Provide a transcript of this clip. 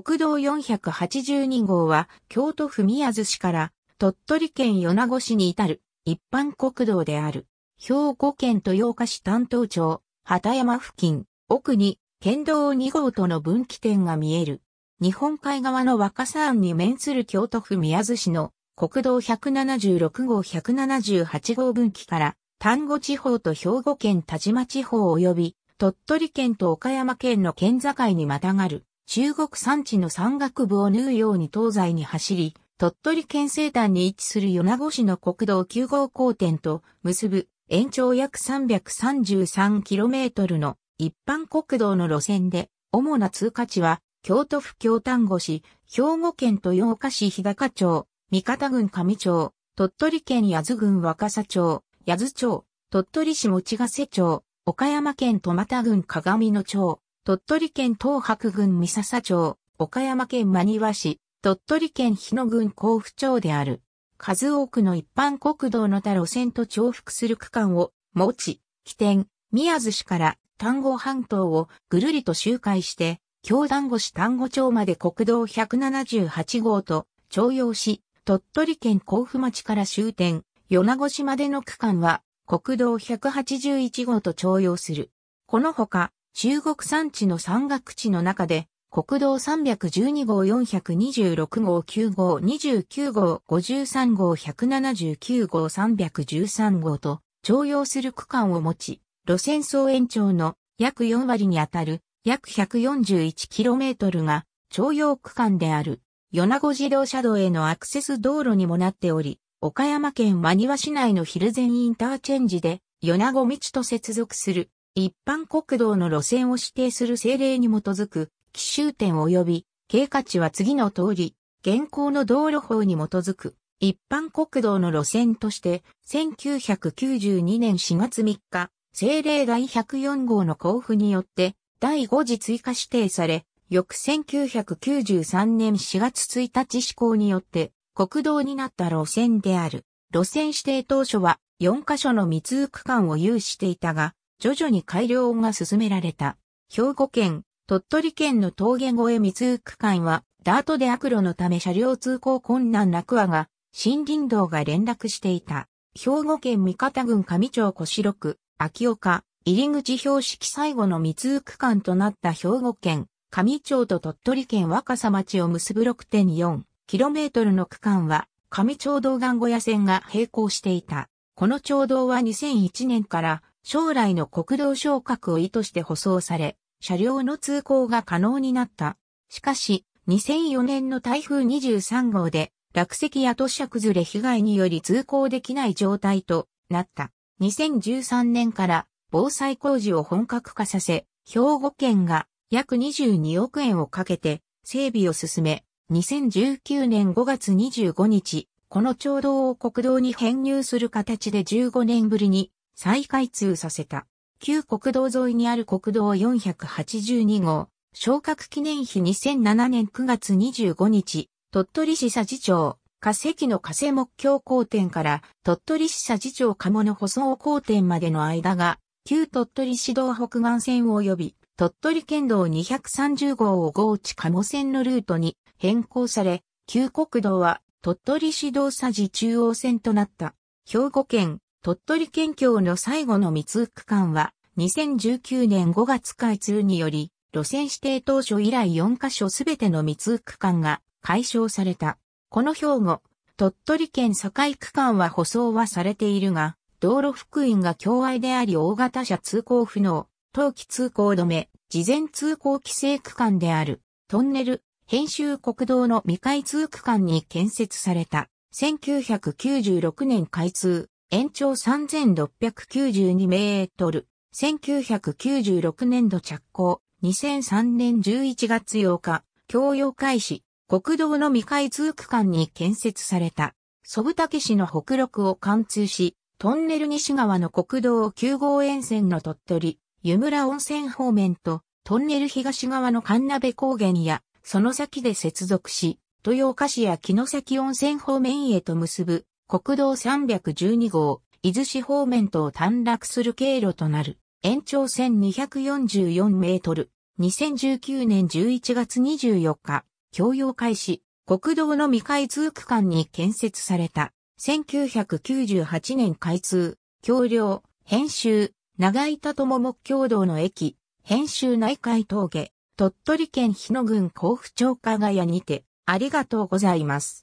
国道482号は京都府宮津市から鳥取県米子市に至る一般国道である。兵庫県豊岡市担当町、畑山付近、奥に県道2号との分岐点が見える。日本海側の若狭湾に面する京都府宮津市の国道176号178号分岐から丹後地方と兵庫県田島地方及び鳥取県と岡山県の県境にまたがる中国山地の山岳部を縫うように東西に走り、鳥取県西端に位置する米子市の国道9号交点と結ぶ延長約 333km の一般国道の路線で、主な通過地は京都府京丹後市、兵庫県豊岡市日高町、三方郡上町、鳥取県八頭郡若狭町、八頭町、鳥取市持ヶ瀬町、岡山県戸又郡鏡野町、鳥取県東白郡三笹町、岡山県真庭市、鳥取県日野郡甲府町である。数多くの一般国道の他路線と重複する区間を持ち、起点、宮津市から丹後半島をぐるりと周回して、京丹後市丹後町まで国道178号と徴用し、鳥取県甲府町から終点、米子市までの区間は国道181号と徴用する。このほか、中国山地の山岳地の中で、国道312号426号9号29号53号179号313号と、徴用する区間を持ち、路線総延長の約4割にあたる約 141km が徴用区間である。米子自動車道へのアクセス道路にもなっており、岡山県真庭市内の蒜前インターチェンジで、米子道と接続する一般国道の路線を指定する政令に基づく、奇襲点及び、経過値は次の通り、現行の道路法に基づく、一般国道の路線として、1992年4月3日、政令第104号の交付によって、第5次追加指定され、翌1993年4月1日施行によって、国道になった路線である。路線指定当初は、4カ所の密通区間を有していたが、徐々に改良が進められた。兵庫県、鳥取県の峠越え密通区間は、ダートで悪路のため車両通行困難なアが、森林道が連絡していた。兵庫県三方郡上町小四区、秋岡、入口標識最後の密通区間となった兵庫県、上町と鳥取県若狭町を結ぶ 6.4km の区間は、上町道岩小屋線が並行していた。この町道は2001年から将来の国道昇格を意図して舗装され、車両の通行が可能になった。しかし、2004年の台風23号で、落石や土砂崩れ被害により通行できない状態となった。2013年から防災工事を本格化させ、兵庫県が約22億円をかけて整備を進め、2019年5月25日、この町道を国道に編入する形で15年ぶりに再開通させた。旧国道沿いにある国道482号、昇格記念碑2007年9月25日、鳥取市佐治町、化石の化瀬木橋交点から鳥取市佐治町鴨の舗装交点までの間が、旧鳥取市道北岸線及び、鳥取県道230号を合地鴨線のルートに変更され、旧国道は鳥取市道佐治中央線となった。兵庫県鳥取県境の最後の密区間は、2019年5月開通により、路線指定当初以来4カ所すべての密区間が解消された。この兵庫、鳥取県境区間は舗装はされているが、道路福音が境外であり大型車通行不能、冬季通行止め、事前通行規制区間である、トンネル、編集国道の未開通区間に建設された。1996年開通。延長3692メートル、1996年度着工、2003年11月8日、供用開始、国道の未開通区間に建設された、祖父武市の北陸を貫通し、トンネル西側の国道9号沿線の鳥取、湯村温泉方面と、トンネル東側の神鍋高原や、その先で接続し、豊岡市や木の先温泉方面へと結ぶ国道312号、伊豆市方面と短絡する経路となる。延長線244メートル。2019年11月24日、供用開始、国道の未開通区間に建設された。1998年開通、橋梁、編集、長板友木橋道の駅、編集内海峠、鳥取県日野郡甲府町加賀屋にて、ありがとうございます。